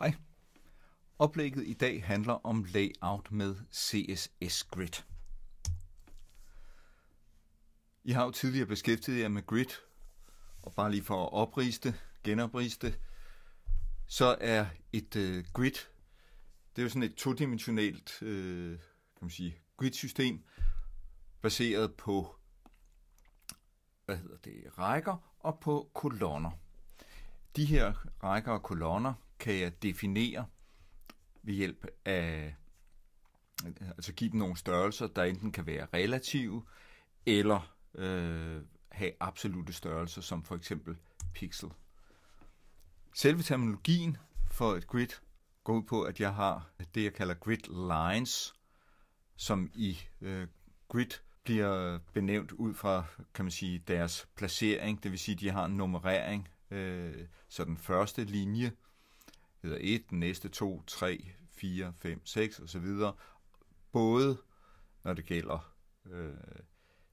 Hej. Oplægget i dag handler om layout med CSS Grid. I har jo tidligere beskæftiget jer med grid, og bare lige for at oprise det, genoprise det, så er et øh, grid, det er jo sådan et todimensionelt øh, kan man sige, grid-system, baseret på hvad hedder det, rækker og på kolonner. De her rækker og kolonner, kan jeg definere ved hjælp af, altså give dem nogle størrelser, der enten kan være relative, eller øh, have absolute størrelser, som for eksempel pixel. Selve terminologien for et grid går ud på, at jeg har det, jeg kalder grid lines, som i øh, grid bliver benævnt ud fra, kan man sige, deres placering, det vil sige, de har en nummerering, øh, så den første linje hedder 1, næste 2, 3, 4, 5, 6 osv. Både når det gælder øh,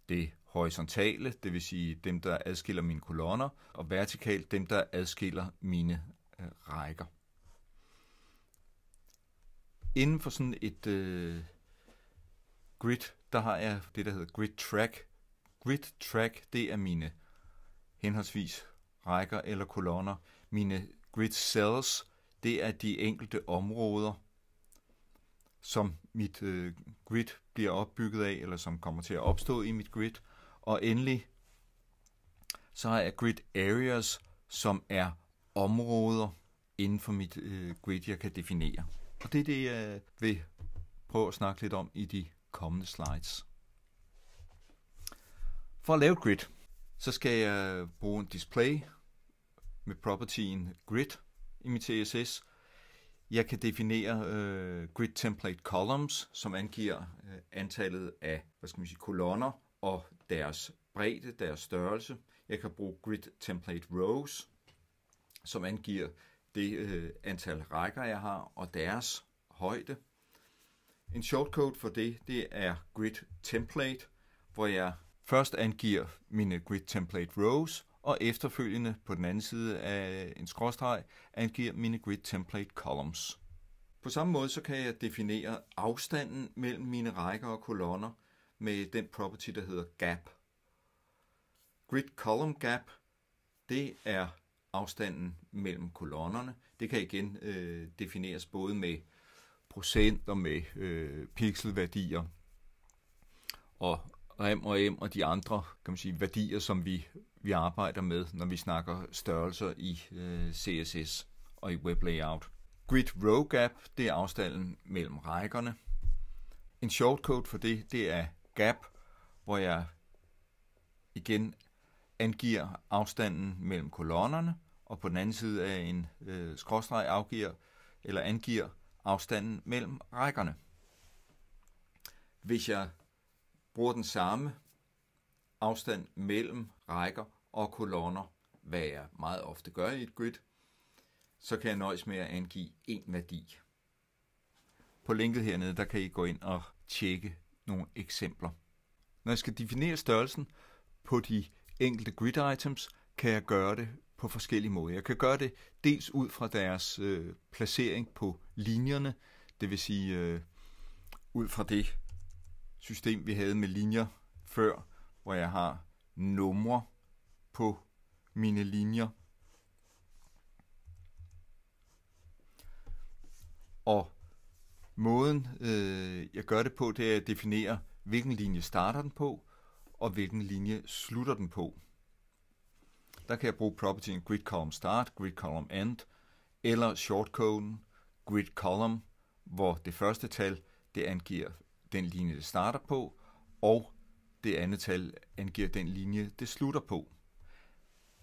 det horisontale, det vil sige dem, der adskiller mine kolonner, og vertikalt dem, der adskiller mine øh, rækker. Inden for sådan et øh, grid, der har jeg det, der hedder grid track. Grid track, det er mine henholdsvis rækker eller kolonner, mine grid cells, det er de enkelte områder, som mit øh, grid bliver opbygget af, eller som kommer til at opstå i mit grid. Og endelig, så er grid areas, som er områder inden for mit øh, grid, jeg kan definere. Og det er det, jeg vil prøve at snakke lidt om i de kommende slides. For at lave grid, så skal jeg bruge en display med propertyen grid, i mit CSS. Jeg kan definere øh, grid template columns, som angiver øh, antallet af hvad skal man sige, kolonner og deres bredde, deres størrelse. Jeg kan bruge grid template rows, som angiver det øh, antal rækker, jeg har, og deres højde. En shortcode for det, det er grid template, hvor jeg først angiver mine grid template rows, og efterfølgende på den anden side af en skråstreg angiver mine grid template columns. På samme måde så kan jeg definere afstanden mellem mine rækker og kolonner med den property, der hedder gap. Grid column gap, det er afstanden mellem kolonnerne. Det kan igen øh, defineres både med procent og med øh, pixelværdier og, rem og em og de andre kan man sige, værdier, som vi, vi arbejder med, når vi snakker størrelser i øh, CSS og i web layout. Grid row gap, det er afstanden mellem rækkerne. En shortcode for det, det er gap, hvor jeg igen angiver afstanden mellem kolonnerne, og på den anden side af en øh, skråstreg afgiver eller angiver afstanden mellem rækkerne. Hvis jeg bruger den samme afstand mellem rækker og kolonner, hvad jeg meget ofte gør i et grid, så kan jeg nøjes med at angive én værdi. På linket hernede, der kan I gå ind og tjekke nogle eksempler. Når jeg skal definere størrelsen på de enkelte grid items, kan jeg gøre det på forskellige måder. Jeg kan gøre det dels ud fra deres øh, placering på linjerne, det vil sige øh, ud fra det system, vi havde med linjer før, hvor jeg har numre på mine linjer. Og måden, øh, jeg gør det på, det er at definere, hvilken linje starter den på, og hvilken linje slutter den på. Der kan jeg bruge propertyen grid column start, grid column end, eller shortcoden grid column, hvor det første tal det angiver den linje, det starter på, og det andet tal angiver den linje, det slutter på.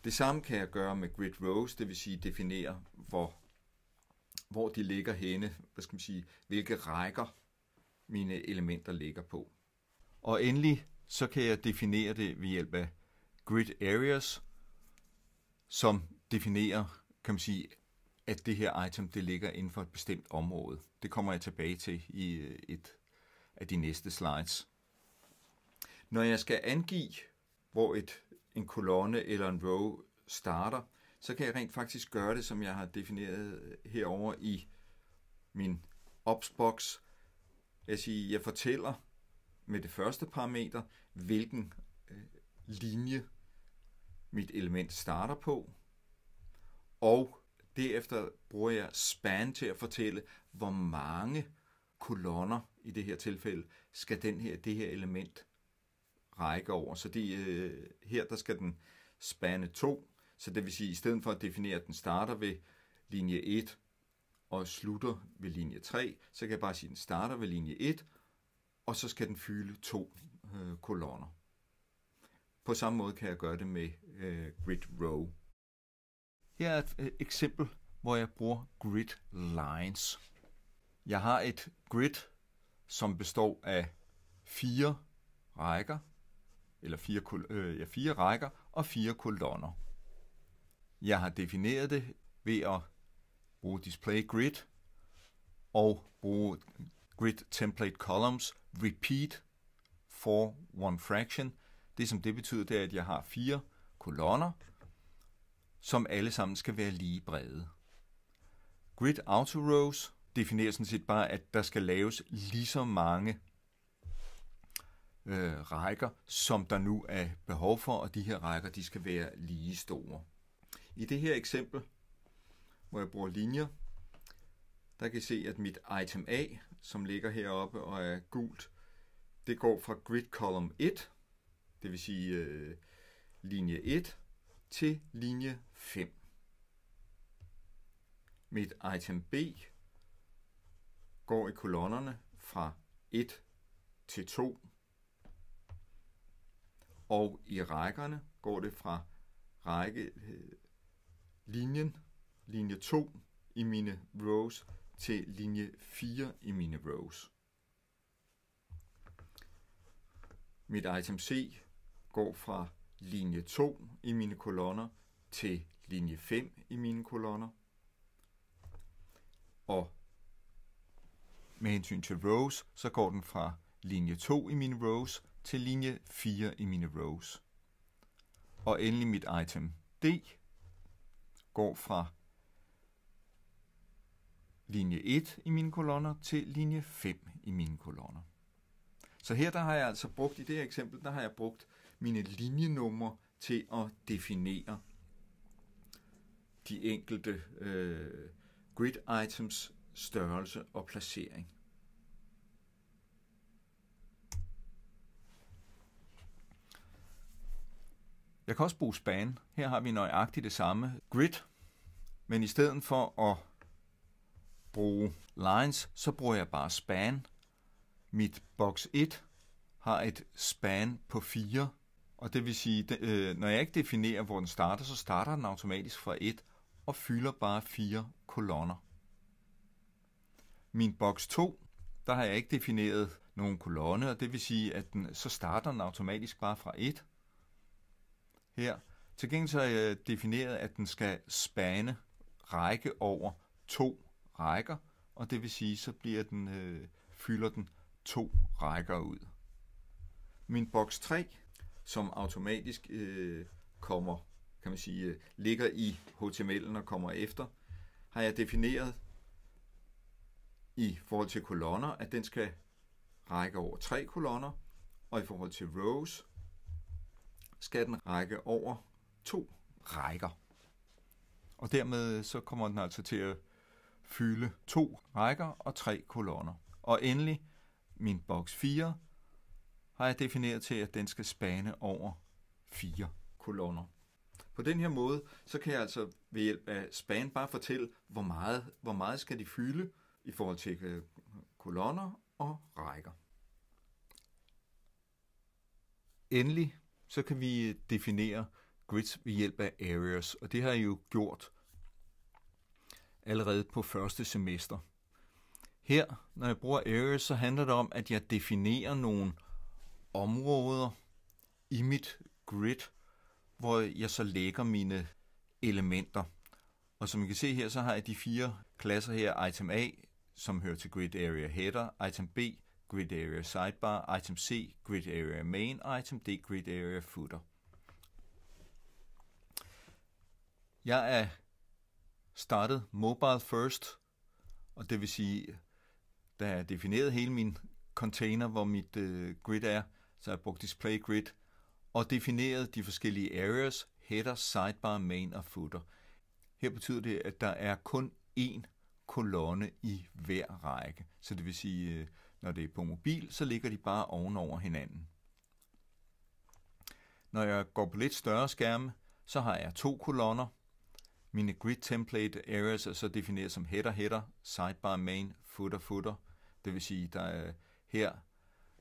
Det samme kan jeg gøre med grid rows, det vil sige definere, hvor, hvor de ligger henne, hvad skal man sige, hvilke rækker mine elementer ligger på. Og endelig så kan jeg definere det ved hjælp af grid areas, som definerer, kan man sige, at det her item det ligger inden for et bestemt område. Det kommer jeg tilbage til i øh, et af de næste slides. Når jeg skal angive, hvor et, en kolonne eller en row starter, så kan jeg rent faktisk gøre det, som jeg har defineret øh, herover i min opsbox. Jeg siger, jeg fortæller med det første parameter, hvilken øh, linje mit element starter på, og derefter bruger jeg span til at fortælle, hvor mange kolonner i det her tilfælde, skal den her, det her element række over. Så det, øh, her der skal den spande to, så det vil sige, at i stedet for at definere, at den starter ved linje 1 og slutter ved linje 3, så kan jeg bare sige, at den starter ved linje 1, og så skal den fylde to øh, kolonner. På samme måde kan jeg gøre det med øh, grid row. Her er et øh, eksempel, hvor jeg bruger grid lines. Jeg har et grid, som består af fire rækker, eller fire, øh, ja, fire rækker og fire kolonner. Jeg har defineret det ved at bruge display grid og bruge grid template columns repeat for one fraction. Det som det betyder, det er, at jeg har fire kolonner, som alle sammen skal være lige brede. Grid auto rows definerer sådan set bare, at der skal laves lige så mange øh, rækker, som der nu er behov for, og de her rækker, de skal være lige store. I det her eksempel, hvor jeg bruger linjer, der kan I se, at mit item A, som ligger heroppe og er gult, det går fra grid column 1, det vil sige øh, linje 1, til linje 5. Mit item B går i kolonnerne fra 1 til 2, og i rækkerne går det fra række øh, linjen, linje 2 i mine rows til linje 4 i mine rows. Mit item C går fra linje 2 i mine kolonner til linje 5 i mine kolonner. Og med hensyn til rows, så går den fra linje 2 i mine rows til linje 4 i mine rows. Og endelig mit item D går fra linje 1 i mine kolonner til linje 5 i mine kolonner. Så her der har jeg altså brugt, i det her eksempel, der har jeg brugt mine linjenumre til at definere de enkelte øh, grid items størrelse og placering. Jeg kan også bruge span. Her har vi nøjagtigt det samme grid, men i stedet for at bruge lines, så bruger jeg bare span. Mit box 1 har et span på 4, og det vil sige, øh, når jeg ikke definerer, hvor den starter, så starter den automatisk fra 1 og fylder bare 4 kolonner. Min box 2, der har jeg ikke defineret nogen kolonne, og det vil sige, at den, så starter den automatisk bare fra 1 her. Til gengæld så jeg defineret, at den skal spane række over to rækker, og det vil sige, så bliver den, øh, fylder den to rækker ud. Min boks 3, som automatisk øh, kommer, kan man sige, øh, ligger i HTML'en og kommer efter, har jeg defineret i forhold til kolonner, at den skal række over tre kolonner, og i forhold til rows, skal den række over to rækker. Og dermed så kommer den altså til at fylde to rækker og tre kolonner. Og endelig, min boks 4, har jeg defineret til, at den skal spane over fire kolonner. På den her måde, så kan jeg altså ved hjælp af span bare fortælle, hvor meget, hvor meget skal de fylde i forhold til øh, kolonner og rækker. Endelig så kan vi definere grids ved hjælp af areas, og det har jeg jo gjort allerede på første semester. Her, når jeg bruger areas, så handler det om, at jeg definerer nogle områder i mit grid, hvor jeg så lægger mine elementer. Og som I kan se her, så har jeg de fire klasser her. Item A, som hører til Grid Area Header, Item B, Grid Area Sidebar, Item C, Grid Area Main og Item D, Grid Area Footer. Jeg er startet mobile first, og det vil sige, da jeg definerede hele min container, hvor mit øh, grid er, så jeg brugt display grid, og defineret de forskellige areas, header, sidebar, main og footer. Her betyder det, at der er kun én kolonne i hver række. Så det vil sige, øh, når det er på mobil, så ligger de bare ovenover hinanden. Når jeg går på lidt større skærme, så har jeg to kolonner. Mine grid template areas er så defineret som header header, sidebar main, footer footer. Det vil sige, der er, her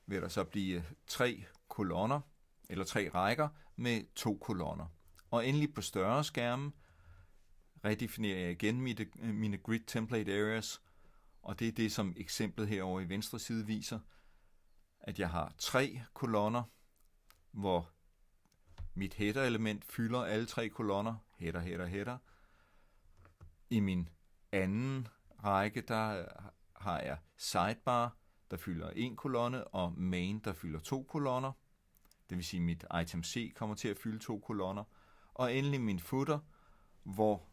vil der så blive tre kolonner, eller tre rækker med to kolonner. Og endelig på større skærme redefinerer jeg igen mine, mine grid template areas, og det er det, som eksemplet herover i venstre side viser, at jeg har tre kolonner, hvor mit header-element fylder alle tre kolonner, header, header, header. I min anden række, der har jeg sidebar, der fylder en kolonne, og main, der fylder to kolonner. Det vil sige, at mit item C kommer til at fylde to kolonner. Og endelig min footer, hvor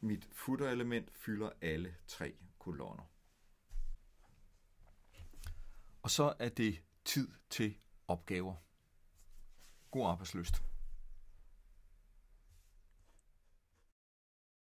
mit footer-element fylder alle tre kolonner. Og så er det tid til opgaver. God arbejdsløst.